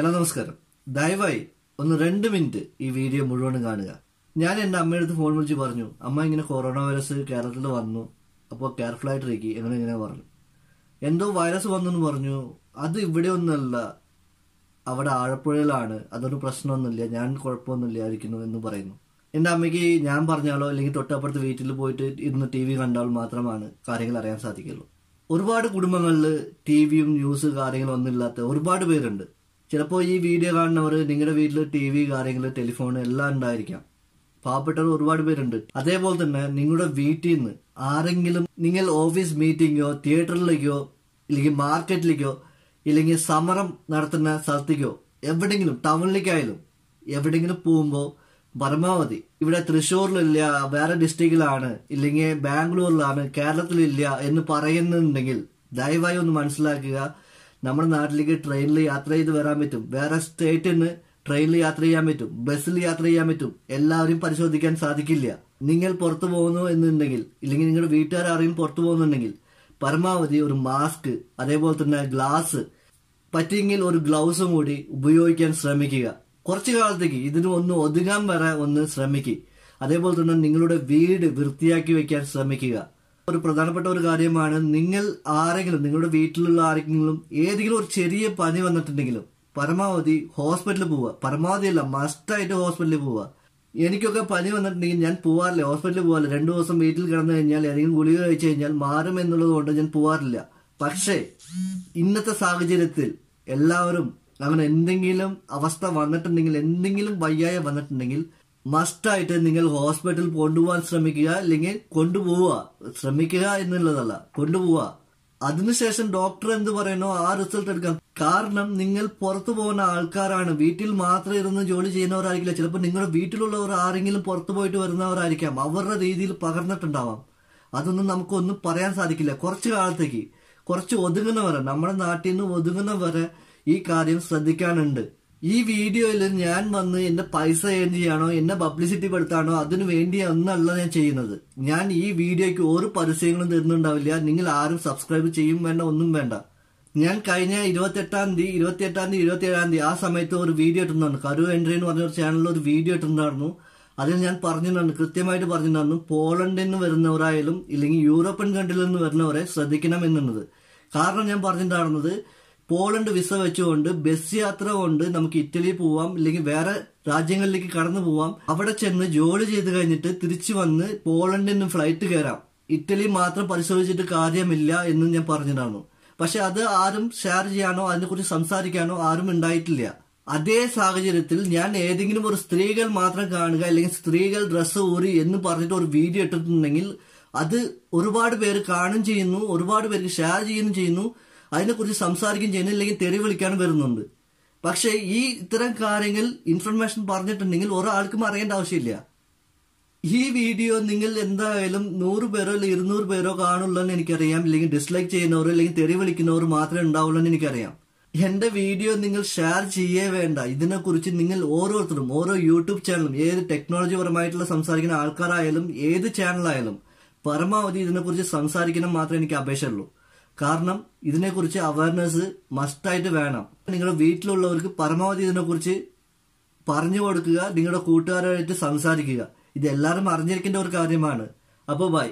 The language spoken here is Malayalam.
ഹലോ നമസ്കാരം ദയവായി ഒന്ന് രണ്ട് മിനിറ്റ് ഈ വീഡിയോ മുഴുവനും കാണുക ഞാൻ എൻ്റെ അമ്മയടുത്ത് ഫോൺ വിളിച്ച് പറഞ്ഞു അമ്മ ഇങ്ങനെ കൊറോണ വൈറസ് കേരളത്തിൽ വന്നു അപ്പോൾ കെയർഫുൾ ആയിട്ടിരിക്കും എങ്ങനെ ഇങ്ങനെ പറഞ്ഞു എന്തോ വൈറസ് വന്നെന്ന് പറഞ്ഞു അത് ഇവിടെ ഒന്നല്ല അവിടെ ആഴപ്പുഴയിലാണ് അതൊരു പ്രശ്നമൊന്നുമില്ല ഞാൻ കുഴപ്പമൊന്നുമില്ലായിരിക്കുന്നു എന്ന് പറയുന്നു എൻ്റെ അമ്മയ്ക്ക് ഞാൻ പറഞ്ഞാലോ അല്ലെങ്കിൽ തൊട്ടപ്പുറത്ത് വീട്ടിൽ പോയിട്ട് ഇരുന്ന് ടി വി കണ്ടാൽ മാത്രമാണ് കാര്യങ്ങൾ അറിയാൻ സാധിക്കുള്ളൂ ഒരുപാട് കുടുംബങ്ങളിൽ ടി വിയും ന്യൂസ് കാര്യങ്ങളൊന്നും ഇല്ലാത്ത ഒരുപാട് പേരുണ്ട് ചിലപ്പോൾ ഈ വീഡിയോ കാണുന്നവർ നിങ്ങളുടെ വീട്ടിൽ ടി വി കാര്യങ്ങൾ ടെലിഫോൺ എല്ലാം ഉണ്ടായിരിക്കാം പാവപ്പെട്ടവർ ഒരുപാട് പേരുണ്ട് അതേപോലെ തന്നെ നിങ്ങളുടെ വീട്ടിൽ നിന്ന് ആരെങ്കിലും നിങ്ങൾ ഓഫീസ് മീറ്റിങ്ങോ തിയേറ്ററിലേക്കോ ഇല്ലെങ്കിൽ മാർക്കറ്റിലേക്കോ ഇല്ലെങ്കിൽ സമരം നടത്തുന്ന സ്ഥലത്തേക്കോ എവിടെങ്കിലും ടൗണിലേക്കായാലും എവിടെങ്കിലും പോകുമ്പോൾ പരമാവധി ഇവിടെ തൃശ്ശൂരിലില്ല വേറെ ഡിസ്ട്രിക്റ്റിലാണ് ഇല്ലെങ്കിൽ ബാംഗ്ലൂരിലാണ് കേരളത്തിലില്ല എന്ന് പറയുന്നുണ്ടെങ്കിൽ ദയവായി ഒന്ന് മനസ്സിലാക്കുക നമ്മുടെ നാട്ടിലേക്ക് ട്രെയിനിൽ യാത്ര ചെയ്ത് വരാൻ പറ്റും വേറെ സ്റ്റേറ്റിൽ നിന്ന് ട്രെയിനിൽ യാത്ര ചെയ്യാൻ പറ്റും ബസ്സിൽ യാത്ര ചെയ്യാൻ പറ്റും എല്ലാവരും പരിശോധിക്കാൻ സാധിക്കില്ല നിങ്ങൾ പുറത്തു പോകുന്നു എന്നുണ്ടെങ്കിൽ ഇല്ലെങ്കിൽ നിങ്ങളുടെ വീട്ടുകാരും പുറത്തു പോകുന്നുണ്ടെങ്കിൽ പരമാവധി ഒരു മാസ്ക് അതേപോലെ തന്നെ ഗ്ലാസ് പറ്റിയെങ്കിൽ ഒരു ഗ്ലൗസും കൂടി ഉപയോഗിക്കാൻ ശ്രമിക്കുക കുറച്ചു കാലത്തേക്ക് ഇതിന് ഒന്ന് ഒതുങ്ങാൻ വരെ ഒന്ന് ശ്രമിക്കുക അതേപോലെ തന്നെ നിങ്ങളുടെ വീട് വൃത്തിയാക്കി വെക്കാൻ ശ്രമിക്കുക ഒരു പ്രധാനപ്പെട്ട ഒരു കാര്യമാണ് നിങ്ങൾ ആരെങ്കിലും നിങ്ങളുടെ വീട്ടിലുള്ള ആരെങ്കിലും ഏതെങ്കിലും ഒരു ചെറിയ പനി വന്നിട്ടുണ്ടെങ്കിലും പരമാവധി ഹോസ്പിറ്റലിൽ പോവുക പരമാവധി അല്ല മസ്റ്റായിട്ട് ഹോസ്പിറ്റലിൽ പോവുക എനിക്കൊക്കെ പനി വന്നിട്ടുണ്ടെങ്കിൽ ഞാൻ പോവാറില്ല ഹോസ്പിറ്റലിൽ പോവാറില്ല രണ്ടു ദിവസം വീട്ടിൽ കിടന്നു കഴിഞ്ഞാൽ ഏതെങ്കിലും ഗുളിക കഴിച്ചു കഴിഞ്ഞാൽ മാറും എന്നുള്ളത് കൊണ്ട് ഞാൻ പോവാറില്ല പക്ഷേ ഇന്നത്തെ സാഹചര്യത്തിൽ എല്ലാവരും അങ്ങനെ എന്തെങ്കിലും അവസ്ഥ വന്നിട്ടുണ്ടെങ്കിൽ എന്തെങ്കിലും വയ്യായ വന്നിട്ടുണ്ടെങ്കിൽ മസ്റ്റായിട്ട് നിങ്ങൾ ഹോസ്പിറ്റൽ കൊണ്ടുപോകാൻ ശ്രമിക്കുക അല്ലെങ്കിൽ കൊണ്ടുപോവുക ശ്രമിക്കുക എന്നുള്ളതല്ല കൊണ്ടുപോവുക അതിനുശേഷം ഡോക്ടർ എന്ത് പറയണോ ആ റിസൾട്ട് എടുക്കാം കാരണം നിങ്ങൾ പുറത്തു പോകുന്ന ആൾക്കാരാണ് വീട്ടിൽ മാത്രം ഇരുന്ന് ജോലി ചെയ്യുന്നവരായിരിക്കില്ല ചിലപ്പോൾ നിങ്ങളുടെ വീട്ടിലുള്ളവർ ആരെങ്കിലും പുറത്തു പോയിട്ട് വരുന്നവരായിരിക്കാം അവരുടെ രീതിയിൽ പകർന്നിട്ടുണ്ടാവാം അതൊന്നും നമുക്കൊന്നും പറയാൻ സാധിക്കില്ല കുറച്ച് കാലത്തേക്ക് കുറച്ച് ഒതുങ്ങുന്നവരെ നമ്മുടെ നാട്ടിൽ നിന്ന് ഒതുങ്ങുന്നവരെ ഈ കാര്യം ശ്രദ്ധിക്കാനുണ്ട് ഈ വീഡിയോയിൽ ഞാൻ വന്ന് എന്റെ പൈസ ഏൺ ചെയ്യാനോ എന്നെ പബ്ലിസിറ്റി പെടുത്താണോ അതിനു വേണ്ടി ഒന്നല്ല ഞാൻ ചെയ്യുന്നത് ഞാൻ ഈ വീഡിയോയ്ക്ക് ഒരു പരസ്യങ്ങളും തരുന്നുണ്ടാവില്ല നിങ്ങൾ ആരും സബ്സ്ക്രൈബ് ചെയ്യും വേണ്ട ഒന്നും വേണ്ട ഞാൻ കഴിഞ്ഞ എട്ടാം തീയതി എട്ടാം തീയതി ഏഴാം തീയതി ആ സമയത്ത് ഒരു വീഡിയോ ഇട്ടിട്ടുണ്ടായിരുന്നു കരു എൻട്രി എന്ന് പറഞ്ഞ ഒരു ചാനലിൽ ഒരു വീഡിയോ ഇട്ടുണ്ടായിരുന്നു അതിൽ ഞാൻ പറഞ്ഞിട്ടുണ്ടായിരുന്നു കൃത്യമായിട്ട് പറഞ്ഞിട്ടുണ്ടായിരുന്നു പോളണ്ടിൽ നിന്ന് വരുന്നവരായാലും ഇല്ലെങ്കിൽ യൂറോപ്യൻ കൺട്രിയിൽ നിന്ന് വരുന്നവരെ ശ്രദ്ധിക്കണം എന്നുള്ളത് കാരണം ഞാൻ പറഞ്ഞിട്ടുണ്ടായിരുന്നത് പോളണ്ട് വിസ വെച്ചുകൊണ്ട് ബസ് യാത്ര കൊണ്ട് നമുക്ക് ഇറ്റലി പോവാം അല്ലെങ്കിൽ വേറെ രാജ്യങ്ങളിലേക്ക് കടന്നു പോവാം അവിടെ ചെന്ന് ജോലി ചെയ്ത് കഴിഞ്ഞിട്ട് തിരിച്ചു വന്ന് പോളണ്ടിൽ നിന്ന് ഫ്ലൈറ്റ് കയറാം ഇറ്റലി മാത്രം പരിശോധിച്ചിട്ട് കാര്യമില്ല എന്ന് ഞാൻ പറഞ്ഞിട്ടാണ് പക്ഷെ അത് ആരും ഷെയർ ചെയ്യാനോ അതിനെക്കുറിച്ച് സംസാരിക്കാനോ ആരും ഉണ്ടായിട്ടില്ല അതേ സാഹചര്യത്തിൽ ഞാൻ ഏതെങ്കിലും ഒരു സ്ത്രീകൾ മാത്രം കാണുക അല്ലെങ്കിൽ സ്ത്രീകൾ ഡ്രസ്സ് ഊരി എന്ന് പറഞ്ഞിട്ട് ഒരു വീഡിയോ ഇട്ടിട്ടുണ്ടെങ്കിൽ അത് ഒരുപാട് പേര് കാണും ചെയ്യുന്നു ഒരുപാട് പേര് ഷെയർ ചെയ്യുകയും ചെയ്യുന്നു അതിനെക്കുറിച്ച് സംസാരിക്കുകയും ചെയ്യുന്നില്ലെങ്കിൽ തെറി വിളിക്കാൻ വരുന്നുണ്ട് പക്ഷേ ഈ ഇത്തരം കാര്യങ്ങൾ ഇൻഫർമേഷൻ പറഞ്ഞിട്ടുണ്ടെങ്കിൽ ഒരാൾക്കും അറിയേണ്ട ആവശ്യമില്ല ഈ വീഡിയോ നിങ്ങൾ എന്തായാലും നൂറ് പേരോ അല്ലെങ്കിൽ ഇരുന്നൂറ് പേരോ കാണുള്ളൂ എന്ന് എനിക്കറിയാം ഇല്ലെങ്കിൽ ഡിസ്ലൈക്ക് ചെയ്യുന്നവരോ അല്ലെങ്കിൽ തെറി വിളിക്കുന്നവർ മാത്രമേ ഉണ്ടാവുള്ളൂ എന്ന് എനിക്കറിയാം എന്റെ വീഡിയോ നിങ്ങൾ ഷെയർ ചെയ്യേ വേണ്ട ഇതിനെക്കുറിച്ച് നിങ്ങൾ ഓരോരുത്തരും ഓരോ യൂട്യൂബ് ചാനലും ഏത് ടെക്നോളജി പരമായിട്ടുള്ള സംസാരിക്കുന്ന ആൾക്കാരായാലും ഏത് ചാനലായാലും പരമാവധി ഇതിനെക്കുറിച്ച് സംസാരിക്കണം മാത്രമേ എനിക്ക് അപേക്ഷയുള്ളൂ കാരണം ഇതിനെക്കുറിച്ച് അവയർനെസ് മസ്റ്റായിട്ട് വേണം നിങ്ങളുടെ വീട്ടിലുള്ളവർക്ക് പരമാവധി ഇതിനെക്കുറിച്ച് പറഞ്ഞു കൊടുക്കുക നിങ്ങളുടെ കൂട്ടുകാരുമായിട്ട് സംസാരിക്കുക ഇതെല്ലാവരും അറിഞ്ഞിരിക്കേണ്ട ഒരു കാര്യമാണ് അപ്പോൾ ബൈ